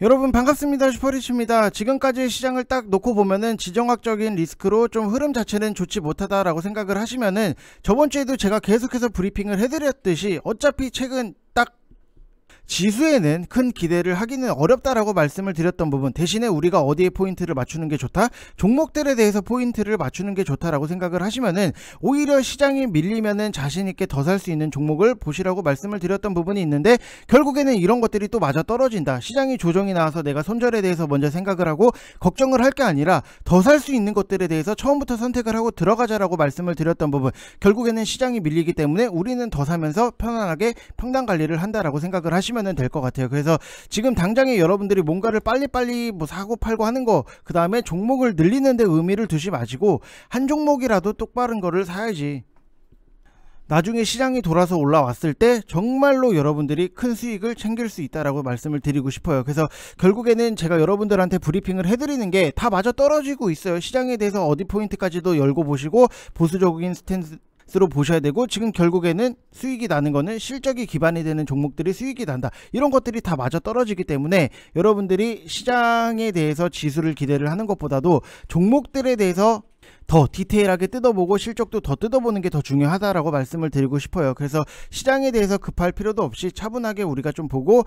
여러분 반갑습니다 슈퍼리치입니다 지금까지 시장을 딱 놓고 보면은 지정학적인 리스크로 좀 흐름 자체는 좋지 못하다라고 생각을 하시면은 저번주에도 제가 계속해서 브리핑을 해드렸듯이 어차피 최근 지수에는 큰 기대를 하기는 어렵다라고 말씀을 드렸던 부분 대신에 우리가 어디에 포인트를 맞추는 게 좋다 종목들에 대해서 포인트를 맞추는 게 좋다라고 생각을 하시면은 오히려 시장이 밀리면은 자신 있게 더 살 수 있는 종목을 보시라고 말씀을 드렸던 부분이 있는데 결국에는 이런 것들이 또 맞아 떨어진다 시장이 조정이 나와서 내가 손절에 대해서 먼저 생각을 하고 걱정을 할 게 아니라 더 살 수 있는 것들에 대해서 처음부터 선택을 하고 들어가자라고 말씀을 드렸던 부분 결국에는 시장이 밀리기 때문에 우리는 더 사면서 편안하게 평단 관리를 한다라고 생각을 하시면. 하시면 될것 같아요. 그래서 지금 당장에 여러분들이 뭔가를 빨리빨리 뭐 사고 팔고 하는 거, 그 다음에 종목을 늘리는데 의미를 두지 마시고, 한 종목이라도 똑바른 거를 사야지. 나중에 시장이 돌아서 올라왔을 때 정말로 여러분들이 큰 수익을 챙길 수 있다라고 말씀을 드리고 싶어요. 그래서 결국에는 제가 여러분들한테 브리핑을 해드리는 게 다 마저 떨어지고 있어요. 시장에 대해서 어디 포인트까지도 열고 보시고 보수적인 스탠스, 으로 보셔야 되고 지금 결국에는 수익이 나는 거는 실적이 기반이 되는 종목들이 수익이 난다 이런 것들이 다 마저 떨어지기 때문에 여러분들이 시장에 대해서 지수를 기대를 하는 것보다도 종목들에 대해서 더 디테일하게 뜯어보고 실적도 더 뜯어보는 게 더 중요하다라고 말씀을 드리고 싶어요. 그래서 시장에 대해서 급할 필요도 없이 차분하게 우리가 좀 보고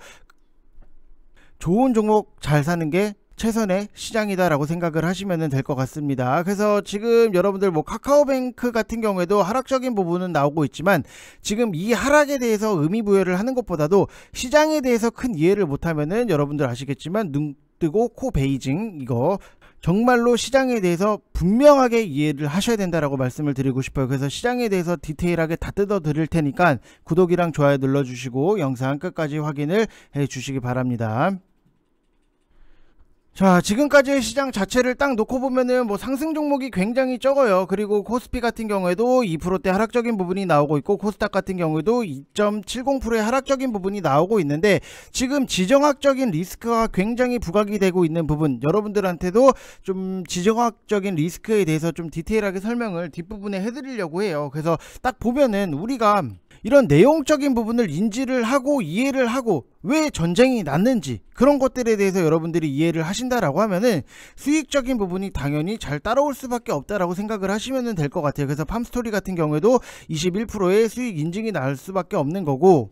좋은 종목 잘 사는 게 최선의 시장이다라고 생각을 하시면 될 것 같습니다. 그래서 지금 여러분들 뭐 카카오뱅크 같은 경우에도 하락적인 부분은 나오고 있지만 지금 이 하락에 대해서 의미 부여를 하는 것보다도 시장에 대해서 큰 이해를 못하면은 여러분들 아시겠지만 눈 뜨고 코 베이징 이거 정말로 시장에 대해서 분명하게 이해를 하셔야 된다라고 말씀을 드리고 싶어요. 그래서 시장에 대해서 디테일하게 다 뜯어 드릴 테니까 구독이랑 좋아요 눌러주시고 영상 끝까지 확인을 해 주시기 바랍니다. 자, 지금까지의 시장 자체를 딱 놓고 보면은 뭐 상승 종목이 굉장히 적어요. 그리고 코스피 같은 경우에도 2%대 하락적인 부분이 나오고 있고 코스닥 같은 경우에도 2.70%의 하락적인 부분이 나오고 있는데 지금 지정학적인 리스크가 굉장히 부각이 되고 있는 부분 여러분들한테도 좀 지정학적인 리스크에 대해서 좀 디테일하게 설명을 뒷부분에 해드리려고 해요. 그래서 딱 보면은 우리가 이런 내용적인 부분을 인지를 하고 이해를 하고 왜 전쟁이 났는지 그런 것들에 대해서 여러분들이 이해를 하신다라고 하면은 수익적인 부분이 당연히 잘 따라올 수밖에 없다라고 생각을 하시면 될 것 같아요. 그래서 팜스토리 같은 경우에도 21%의 수익 인증이 나올 수밖에 없는 거고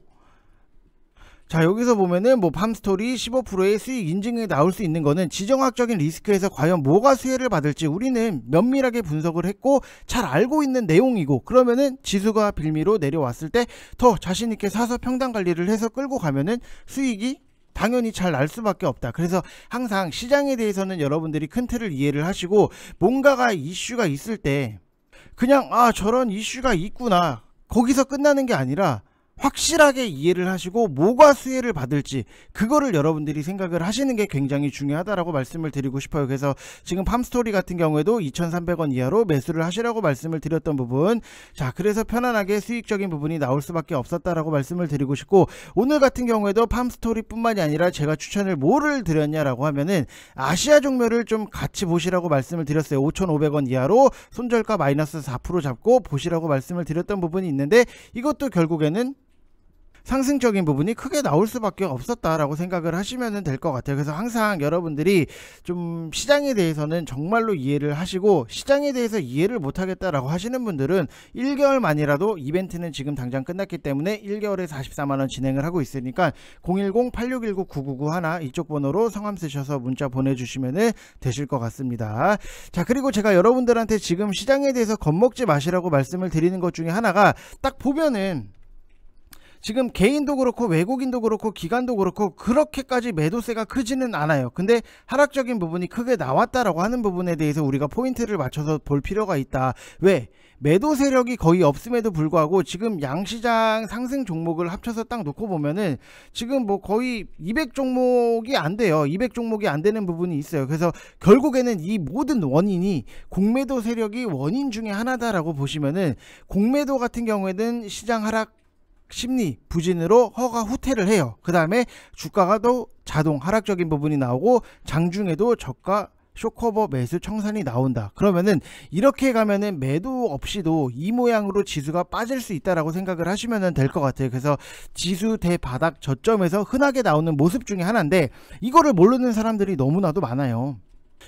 자 여기서 보면은 뭐 팜스토리 15%의 수익 인증에 나올 수 있는 거는 지정학적인 리스크에서 과연 뭐가 수혜를 받을지 우리는 면밀하게 분석을 했고 잘 알고 있는 내용이고 그러면은 지수가 빌미로 내려왔을 때 더 자신있게 사서 평당 관리를 해서 끌고 가면은 수익이 당연히 잘 날 수밖에 없다. 그래서 항상 시장에 대해서는 여러분들이 큰 틀을 이해를 하시고 뭔가가 이슈가 있을 때 그냥 아 저런 이슈가 있구나 거기서 끝나는 게 아니라 확실하게 이해를 하시고 뭐가 수혜를 받을지 그거를 여러분들이 생각을 하시는 게 굉장히 중요하다라고 말씀을 드리고 싶어요. 그래서 지금 팜스토리 같은 경우에도 2,300원 이하로 매수를 하시라고 말씀을 드렸던 부분 자 그래서 편안하게 수익적인 부분이 나올 수밖에 없었다라고 말씀을 드리고 싶고 오늘 같은 경우에도 팜스토리뿐만이 아니라 제가 추천을 뭐를 드렸냐라고 하면은 아시아 종묘를 좀 같이 보시라고 말씀을 드렸어요. 5,500원 이하로 손절가 마이너스 4% 잡고 보시라고 말씀을 드렸던 부분이 있는데 이것도 결국에는 상승적인 부분이 크게 나올 수밖에 없었다라고 생각을 하시면 될 것 같아요. 그래서 항상 여러분들이 좀 시장에 대해서는 정말로 이해를 하시고 시장에 대해서 이해를 못하겠다라고 하시는 분들은 1개월 만이라도 이벤트는 지금 당장 끝났기 때문에 1개월에 44만원 진행을 하고 있으니까 010-8619-9991 이쪽 번호로 성함 쓰셔서 문자 보내주시면 되실 것 같습니다. 자 그리고 제가 여러분들한테 지금 시장에 대해서 겁먹지 마시라고 말씀을 드리는 것 중에 하나가 딱 보면은 지금 개인도 그렇고 외국인도 그렇고 기관도 그렇고 그렇게까지 매도세가 크지는 않아요. 근데 하락적인 부분이 크게 나왔다라고 하는 부분에 대해서 우리가 포인트를 맞춰서 볼 필요가 있다. 왜? 매도 세력이 거의 없음에도 불구하고 지금 양시장 상승 종목을 합쳐서 딱 놓고 보면은 지금 뭐 거의 200 종목이 안 돼요. 200 종목이 안 되는 부분이 있어요. 그래서 결국에는 이 모든 원인이 공매도 세력이 원인 중에 하나다라고 보시면은 공매도 같은 경우에는 시장 하락 심리 부진으로 허가 후퇴를 해요. 그 다음에 주가가 또 자동 하락적인 부분이 나오고 장중에도 저가 쇼커버 매수 청산이 나온다. 그러면은 이렇게 가면은 매도 없이도 이 모양으로 지수가 빠질 수 있다라고 생각을 하시면은 될것 같아요. 그래서 지수 대바닥 저점에서 흔하게 나오는 모습 중에 하나인데 이거를 모르는 사람들이 너무나도 많아요.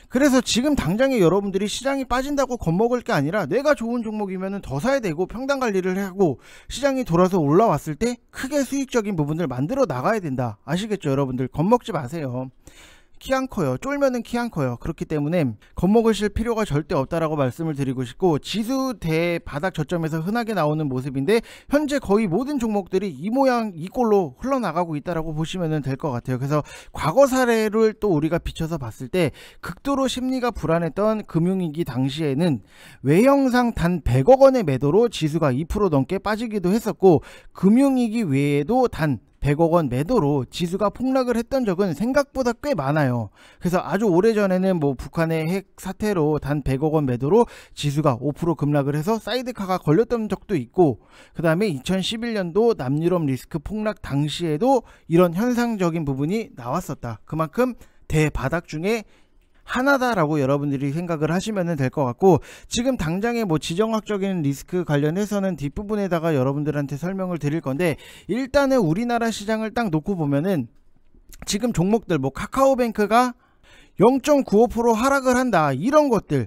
그래서 지금 당장에 여러분들이 시장이 빠진다고 겁먹을 게 아니라 내가 좋은 종목이면 더 사야 되고 평당 관리를 하고 시장이 돌아서 올라왔을 때 크게 수익적인 부분을 만들어 나가야 된다 아시겠죠 여러분들 겁먹지 마세요 키안 커요. 쫄면은 키 안 커요. 그렇기 때문에 겁먹으실 필요가 절대 없다라고 말씀을 드리고 싶고 지수 대 바닥 저점에서 흔하게 나오는 모습인데 현재 거의 모든 종목들이 이 모양 이 꼴로 흘러나가고 있다라고 보시면 될 것 같아요. 그래서 과거 사례를 또 우리가 비춰서 봤을 때 극도로 심리가 불안했던 금융위기 당시에는 외형상 단 100억 원의 매도로 지수가 2% 넘게 빠지기도 했었고 금융위기 외에도 단 100억 원 매도로 지수가 폭락을 했던 적은 생각보다 꽤 많아요. 그래서 아주 오래전에는 뭐 북한의 핵 사태로 단 100억 원 매도로 지수가 5% 급락을 해서 사이드카가 걸렸던 적도 있고 그 다음에 2011년도 남유럽 리스크 폭락 당시에도 이런 현상적인 부분이 나왔었다. 그만큼 대바닥 중에 하나다라고 여러분들이 생각을 하시면 될 것 같고 지금 당장의 뭐 지정학적인 리스크 관련해서는 뒷부분에다가 여러분들한테 설명을 드릴 건데 일단은 우리나라 시장을 딱 놓고 보면은 지금 종목들 뭐 카카오뱅크가 0.95% 하락을 한다 이런 것들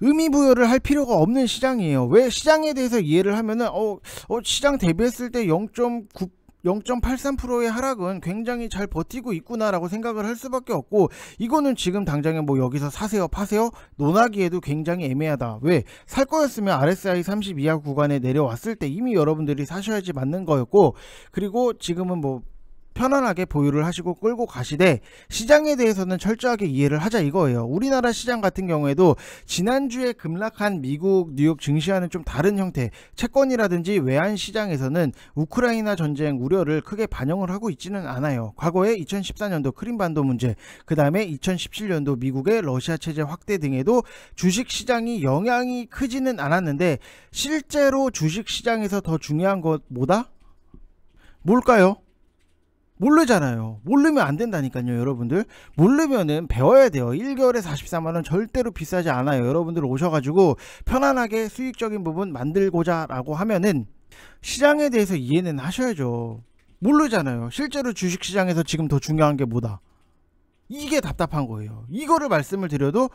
의미 부여를 할 필요가 없는 시장이에요. 왜 시장에 대해서 이해를 하면은 어, 어 시장 대비했을 때0.9 0.83%의 하락은 굉장히 잘 버티고 있구나라고 생각을 할 수밖에 없고 이거는 지금 당장에 뭐 여기서 사세요 파세요 논하기에도 굉장히 애매하다 왜 살 거였으면 RSI 30 이하 구간에 내려왔을 때 이미 여러분들이 사셔야지 맞는 거였고 그리고 지금은 뭐 편안하게 보유를 하시고 끌고 가시되 시장에 대해서는 철저하게 이해를 하자 이거예요. 우리나라 시장 같은 경우에도 지난주에 급락한 미국 뉴욕 증시와는 좀 다른 형태 채권이라든지 외환 시장에서는 우크라이나 전쟁 우려를 크게 반영을 하고 있지는 않아요. 과거에 2014년도 크림반도 문제, 그 다음에 2017년도 미국의 러시아 체제 확대 등에도 주식 시장이 영향이 크지는 않았는데 실제로 주식 시장에서 더 중요한 것 뭐다? 뭘까요? 모르잖아요. 모르면 안 된다니까요, 여러분들. 모르면은 배워야 돼요. 1개월에 44만원 절대로 비싸지 않아요. 여러분들 오셔가지고 편안하게 수익적인 부분 만들고자 라고 하면은 시장에 대해서 이해는 하셔야죠. 모르잖아요. 실제로 주식시장에서 지금 더 중요한 게 뭐다. 이게 답답한 거예요. 이거를 말씀을 드려도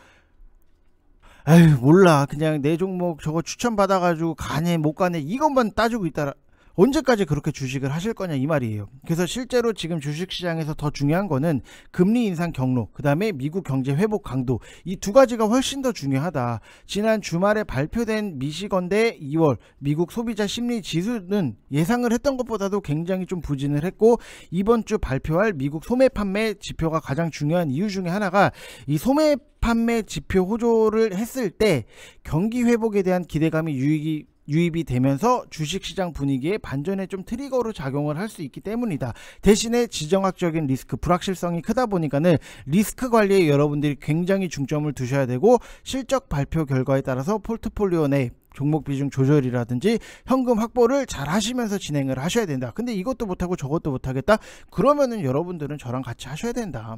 에휴 몰라 그냥 내 종목 저거 추천받아가지고 가네 못 가네 이것만 따지고 있다 라 언제까지 그렇게 주식을 하실 거냐 이 말이에요. 그래서 실제로 지금 주식시장에서 더 중요한 거는 금리 인상 경로, 그 다음에 미국 경제 회복 강도 이 두 가지가 훨씬 더 중요하다. 지난 주말에 발표된 미시건대 2월 미국 소비자 심리 지수는 예상을 했던 것보다도 굉장히 좀 부진을 했고 이번 주 발표할 미국 소매 판매 지표가 가장 중요한 이유 중에 하나가 이 소매 판매 지표 호조를 했을 때 경기 회복에 대한 기대감이 유익이 유입이 되면서 주식시장 분위기에 반전에 좀 트리거로 작용을 할 수 있기 때문이다. 대신에 지정학적인 리스크 불확실성이 크다 보니까는 리스크 관리에 여러분들이 굉장히 중점을 두셔야 되고 실적 발표 결과에 따라서 포트폴리오 내 종목 비중 조절이라든지 현금 확보를 잘 하시면서 진행을 하셔야 된다. 근데 이것도 못하고 저것도 못하겠다? 그러면은 여러분들은 저랑 같이 하셔야 된다.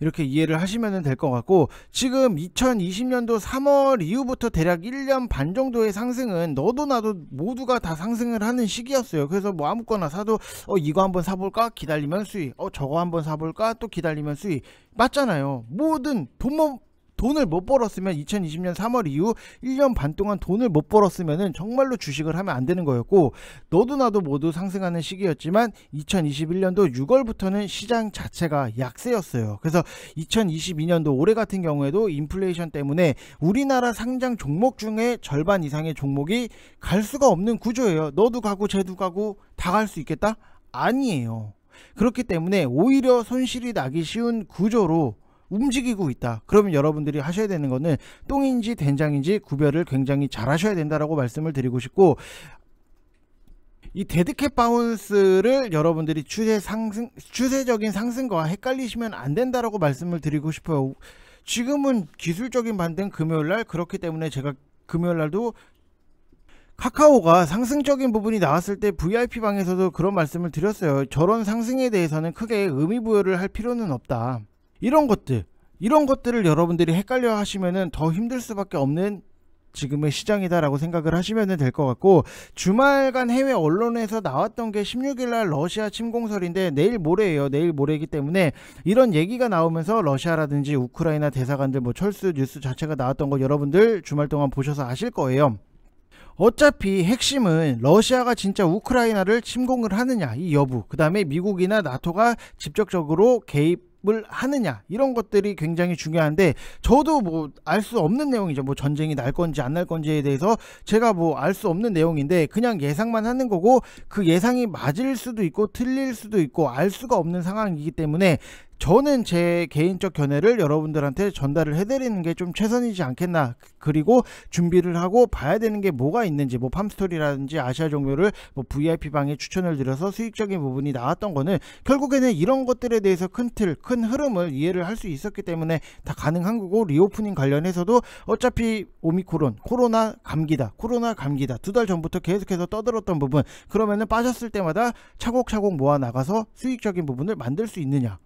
이렇게 이해를 하시면 될 것 같고 지금 2020년도 3월 이후부터 대략 1년 반 정도의 상승은 너도 나도 모두가 다 상승을 하는 시기였어요. 그래서 뭐 아무거나 사도 어 이거 한번 사볼까 기다리면 수익, 어 저거 한번 사볼까 또 기다리면 수익 맞잖아요. 모든 돈만 돈을 못 벌었으면 2020년 3월 이후 1년 반 동안 돈을 못벌었으면 정말로 주식을 하면 안 되는 거였고 너도 나도 모두 상승하는 시기였지만 2021년도 6월부터는 시장 자체가 약세였어요. 그래서 2022년도 올해 같은 경우에도 인플레이션 때문에 우리나라 상장 종목 중에 절반 이상의 종목이 갈 수가 없는 구조예요. 너도 가고 쟤도 가고 다 갈 수 있겠다? 아니에요. 그렇기 때문에 오히려 손실이 나기 쉬운 구조로 움직이고 있다. 그러면 여러분들이 하셔야 되는 거는 똥인지 된장인지 구별을 굉장히 잘 하셔야 된다라고 말씀을 드리고 싶고 이 데드캣 바운스를 여러분들이 추세 상승 추세적인 상승과 헷갈리시면 안 된다라고 말씀을 드리고 싶어요. 지금은 기술적인 반등 금요일 날 그렇기 때문에 제가 금요일 날도 카카오가 상승적인 부분이 나왔을 때 VIP 방에서도 그런 말씀을 드렸어요. 저런 상승에 대해서는 크게 의미 부여를 할 필요는 없다. 이런 것들 이런 것들을 여러분들이 헷갈려 하시면은 더 힘들 수밖에 없는 지금의 시장이다라고 생각을 하시면 될 것 같고 주말간 해외 언론에서 나왔던 게 16일날 러시아 침공설인데 내일 모레예요 내일 모레이기 때문에 이런 얘기가 나오면서 러시아라든지 우크라이나 대사관들 뭐 철수 뉴스 자체가 나왔던 거 여러분들 주말 동안 보셔서 아실 거예요 어차피 핵심은 러시아가 진짜 우크라이나를 침공을 하느냐 이 여부 그 다음에 미국이나 나토가 직접적으로 개입 개입을 하느냐 이런 것들이 굉장히 중요한데 저도 뭐 알 수 없는 내용이죠. 뭐 전쟁이 날 건지 안 날 건지에 대해서 제가 뭐 알 수 없는 내용인데 그냥 예상만 하는 거고 그 예상이 맞을 수도 있고 틀릴 수도 있고 알 수가 없는 상황이기 때문에 저는 제 개인적 견해를 여러분들한테 전달을 해드리는 게 좀 최선이지 않겠나 그리고 준비를 하고 봐야 되는 게 뭐가 있는지 뭐 팜스토리라든지 아시아 종교를 뭐 VIP 방에 추천을 드려서 수익적인 부분이 나왔던 거는 결국에는 이런 것들에 대해서 큰 틀, 큰 흐름을 이해를 할 수 있었기 때문에 다 가능한 거고 리오프닝 관련해서도 어차피 오미크론 코로나 감기다 코로나 감기다 두 달 전부터 계속해서 떠들었던 부분 그러면은 빠졌을 때마다 차곡차곡 모아 나가서 수익적인 부분을 만들 수 있느냐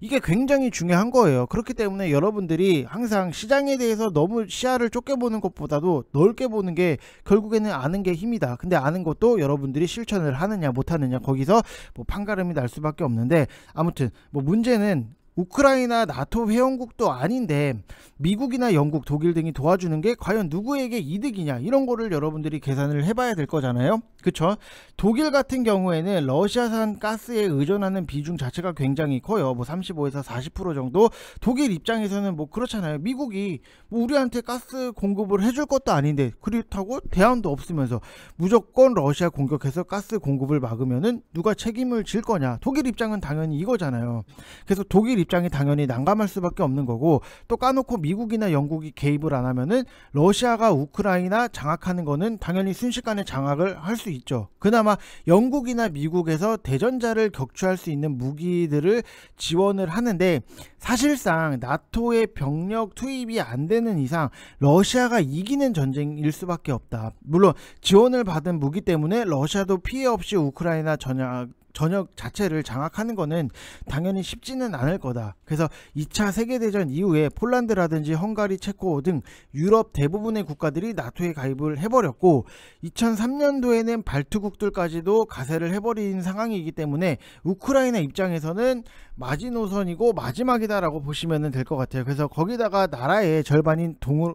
이게 굉장히 중요한 거예요. 그렇기 때문에 여러분들이 항상 시장에 대해서 너무 시야를 좁게 보는 것보다도 넓게 보는 게 결국에는 아는 게 힘이다. 근데 아는 것도 여러분들이 실천을 하느냐 못하느냐 거기서 뭐 판가름이 날 수밖에 없는데 아무튼 뭐 문제는 우크라이나 나토 회원국도 아닌데 미국이나 영국, 독일 등이 도와주는 게 과연 누구에게 이득이냐 이런 거를 여러분들이 계산을 해봐야 될 거잖아요. 그쵸? 독일 같은 경우에는 러시아산 가스에 의존하는 비중 자체가 굉장히 커요. 뭐 35에서 40% 정도. 독일 입장에서는 뭐 그렇잖아요. 미국이 뭐 우리한테 가스 공급을 해줄 것도 아닌데 그렇다고 대안도 없으면서 무조건 러시아 공격해서 가스 공급을 막으면 누가 책임을 질 거냐? 독일 입장은 당연히 이거잖아요. 그래서 독일 입장이 당연히 난감할 수밖에 없는 거고 또 까놓고 미국이나 영국이 개입을 안 하면은 러시아가 우크라이나 장악하는 거는 당연히 순식간에 장악을 할 수 있죠. 그나마 영국이나 미국에서 대전자를 격추할 수 있는 무기들을 지원을 하는데 사실상 나토의 병력 투입이 안 되는 이상 러시아가 이기는 전쟁일 수밖에 없다. 물론 지원을 받은 무기 때문에 러시아도 피해 없이 우크라이나 전역 전역 자체를 장악하는 것은 당연히 쉽지는 않을 거다. 그래서 2차 세계대전 이후에 폴란드라든지 헝가리, 체코 등 유럽 대부분의 국가들이 나토에 가입을 해버렸고 2003년도에는 발트국들까지도 가세를 해버린 상황이기 때문에 우크라이나 입장에서는 마지노선이고 마지막이다라고 보시면 될 것 같아요. 그래서 거기다가 나라의 절반인 동우,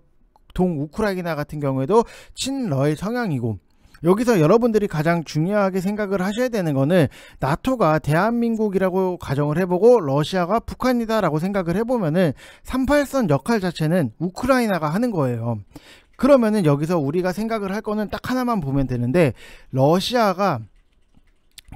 동우크라이나 같은 경우에도 친러의 성향이고 여기서 여러분들이 가장 중요하게 생각을 하셔야 되는 거는 나토가 대한민국이라고 가정을 해보고 러시아가 북한이다라고 생각을 해보면은 38선 역할 자체는 우크라이나가 하는 거예요. 그러면은 여기서 우리가 생각을 할 거는 딱 하나만 보면 되는데 러시아가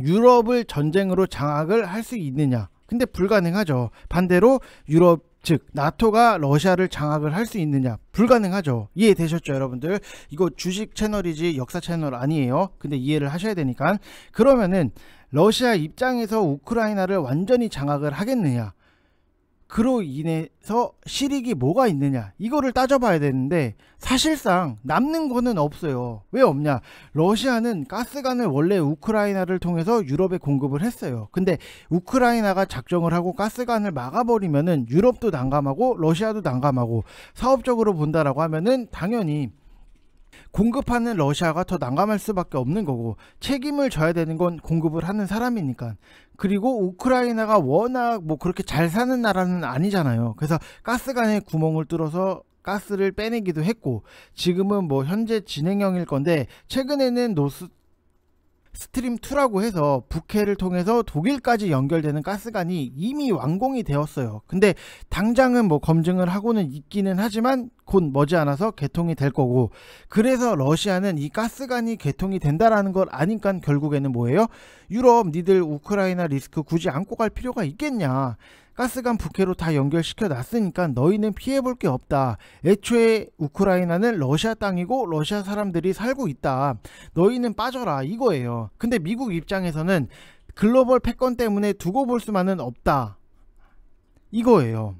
유럽을 전쟁으로 장악을 할 수 있느냐? 근데 불가능하죠. 반대로 유럽 즉 나토가 러시아를 장악을 할 수 있느냐 불가능하죠 이해되셨죠 여러분들 이거 주식 채널이지 역사 채널 아니에요 근데 이해를 하셔야 되니까 그러면은 러시아 입장에서 우크라이나를 완전히 장악을 하겠느냐 그로 인해서 실익이 뭐가 있느냐 이거를 따져봐야 되는데 사실상 남는 거는 없어요 왜 없냐 러시아는 가스관을 원래 우크라이나를 통해서 유럽에 공급을 했어요 근데 우크라이나가 작정을 하고 가스관을 막아버리면은 유럽도 난감하고 러시아도 난감하고 사업적으로 본다라고 하면은 당연히 공급하는 러시아가 더 난감할 수밖에 없는 거고 책임을 져야 되는 건 공급을 하는 사람이니까 그리고 우크라이나가 워낙 뭐 그렇게 잘 사는 나라는 아니잖아요 그래서 가스관에 구멍을 뚫어서 가스를 빼내기도 했고 지금은 뭐 현재 진행형일 건데 최근에는 노스 스트림 2라고 해서 북해를 통해서 독일까지 연결되는 가스관이 이미 완공이 되었어요. 근데 당장은 뭐 검증을 하고는 있기는 하지만 곧 머지않아서 개통이 될 거고 그래서 러시아는 이 가스관이 개통이 된다라는 걸 아니까 결국에는 뭐예요? 유럽 니들 우크라이나 리스크 굳이 안고 갈 필요가 있겠냐 가스관 북해로다 연결시켜 놨으니까 너희는 피해볼 게 없다. 애초에 우크라이나는 러시아 땅이고 러시아 사람들이 살고 있다. 너희는 빠져라 이거예요. 근데 미국 입장에서는 글로벌 패권 때문에 두고 볼 수만은 없다. 이거예요.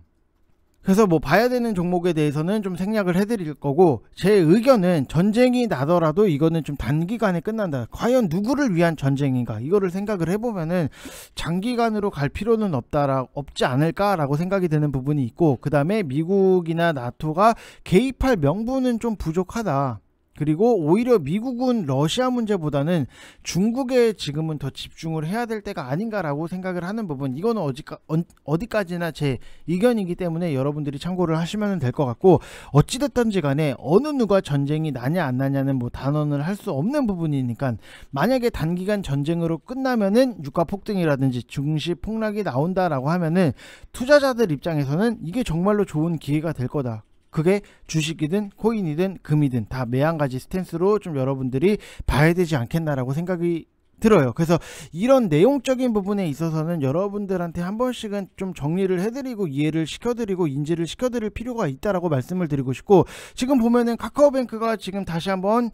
그래서 뭐 봐야 되는 종목에 대해서는 좀 생략을 해드릴 거고 제 의견은 전쟁이 나더라도 이거는 좀 단기간에 끝난다. 과연 누구를 위한 전쟁인가 이거를 생각을 해보면은 장기간으로 갈 필요는 없다라 없지 않을까라고 생각이 드는 부분이 있고 그 다음에 미국이나 나토가 개입할 명분은 좀 부족하다. 그리고 오히려 미국은 러시아 문제보다는 중국에 지금은 더 집중을 해야 될 때가 아닌가라고 생각을 하는 부분 이거는 어디까, 어디까지나 제 의견이기 때문에 여러분들이 참고를 하시면 될 것 같고 어찌됐든지 간에 어느 누가 전쟁이 나냐 안 나냐는 뭐 단언을 할 수 없는 부분이니까 만약에 단기간 전쟁으로 끝나면은 유가 폭등이라든지 증시 폭락이 나온다라고 하면은 투자자들 입장에서는 이게 정말로 좋은 기회가 될 거다 그게 주식이든 코인이든 금이든 다 매한가지 스탠스로 좀 여러분들이 봐야 되지 않겠나라고 생각이 들어요. 그래서 이런 내용적인 부분에 있어서는 여러분들한테 한 번씩은 좀 정리를 해드리고 이해를 시켜드리고 인지를 시켜드릴 필요가 있다라고 말씀을 드리고 싶고 지금 보면은 카카오뱅크가 지금 다시 한번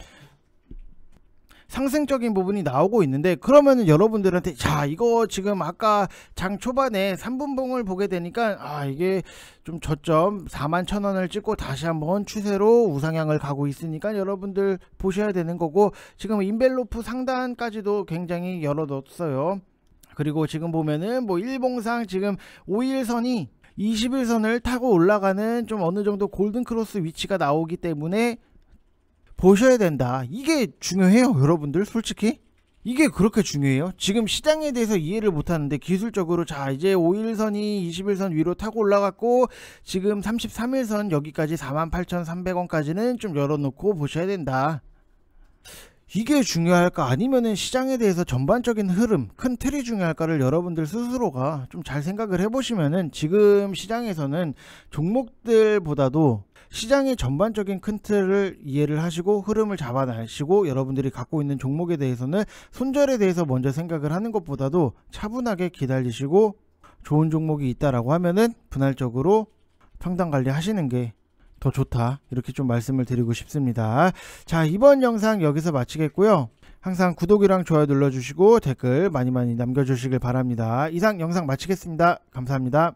상승적인 부분이 나오고 있는데 그러면 여러분들한테 자 이거 지금 아까 장 초반에 3분봉을 보게 되니까 아 이게 좀 저점 4만 천원을 찍고 다시 한번 추세로 우상향을 가고 있으니까 여러분들 보셔야 되는 거고 지금 인벨로프 상단까지도 굉장히 열어뒀어요 그리고 지금 보면은 뭐 일봉상 지금 5일선이 21선을 타고 올라가는 좀 어느 정도 골든 크로스 위치가 나오기 때문에 보셔야 된다. 이게 중요해요, 여러분들. 솔직히. 이게 그렇게 중요해요? 지금 시장에 대해서 이해를 못하는데 기술적으로 자 이제 5일선이 21선 위로 타고 올라갔고 지금 33일선 여기까지 48,300원까지는 좀 열어놓고 보셔야 된다 이게 중요할까 아니면은 시장에 대해서 전반적인 흐름 큰 틀이 중요할까를 여러분들 스스로가 좀 잘 생각을 해보시면은 지금 시장에서는 종목들보다도 시장의 전반적인 큰 틀을 이해를 하시고 흐름을 잡아내시고 여러분들이 갖고 있는 종목에 대해서는 손절에 대해서 먼저 생각을 하는 것보다도 차분하게 기다리시고 좋은 종목이 있다라고 하면은 분할적으로 평당 관리 하시는 게더 좋다 이렇게 좀 말씀을 드리고 싶습니다 자 이번 영상 여기서 마치겠고요 항상 구독이랑 좋아요 눌러주시고 댓글 많이 많이 남겨주시길 바랍니다 이상 영상 마치겠습니다 감사합니다